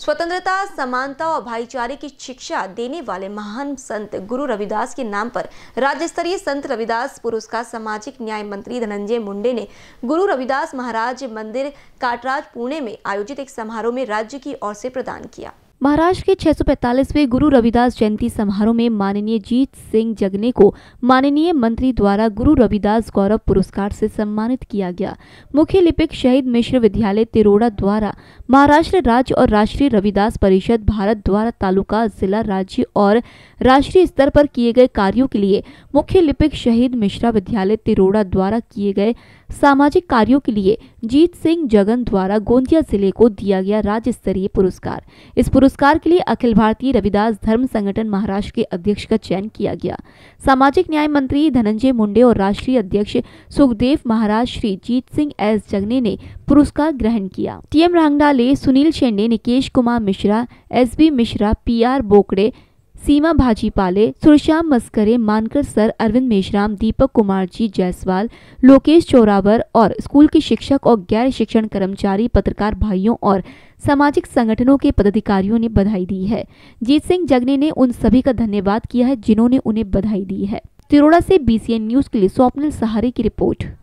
स्वतंत्रता समानता और भाईचारे की शिक्षा देने वाले महान संत गुरु रविदास के नाम पर राज्य स्तरीय संत रविदास पुरस्कार सामाजिक न्याय मंत्री धनंजय मुंडे ने गुरु रविदास महाराज मंदिर काटराज पुणे में आयोजित एक समारोह में राज्य की ओर से प्रदान किया महाराष्ट्र के 645वें गुरु रविदास जयंती समारोह में माननीय जीत सिंह जगने को माननीय मंत्री द्वारा गुरु रविदास गौरव पुरस्कार से सम्मानित किया गया मुख्य लिपिक शहीद मिश्र विद्यालय तिरोड़ा द्वारा महाराष्ट्र राज्य और राष्ट्रीय रविदास परिषद भारत द्वारा तालुका जिला राज्य और राष्ट्रीय स्तर पर किए गए कार्यो के लिए मुख्य लिपिक शहीद मिश्रा विद्यालय तिरोड़ा द्वारा किए गए सामाजिक कार्यो के लिए जीत सिंह जगन द्वारा गोंदिया जिले को दिया गया राज्य स्तरीय पुरस्कार इस पुरस्कार पुरस्कार के लिए अखिल भारतीय रविदास धर्म संगठन महाराष्ट्र के अध्यक्ष का चयन किया गया सामाजिक न्याय मंत्री धनंजय मुंडे और राष्ट्रीय अध्यक्ष सुखदेव महाराज श्री जीत सिंह एस जगने ने पुरस्कार ग्रहण किया TM Rangdale Sunil Shende Nikesh Kumar Mishra S B Mishra P R Bokade Seema Bhajipale Surshyam Maskare Mankar sir Arvind Meshram Deepak Kumar ji Jaiswal Lokesh Chorawar और स्कूल के शिक्षक और गैर शिक्षण कर्मचारी पत्रकार भाइयों और सामाजिक संगठनों के पदाधिकारियों ने बधाई दी है जीत सिंह जगने ने उन सभी का धन्यवाद किया है जिन्होंने उन्हें बधाई दी है तिरोड़ा से बीसीएन न्यूज के लिए स्वप्निल सहारे की रिपोर्ट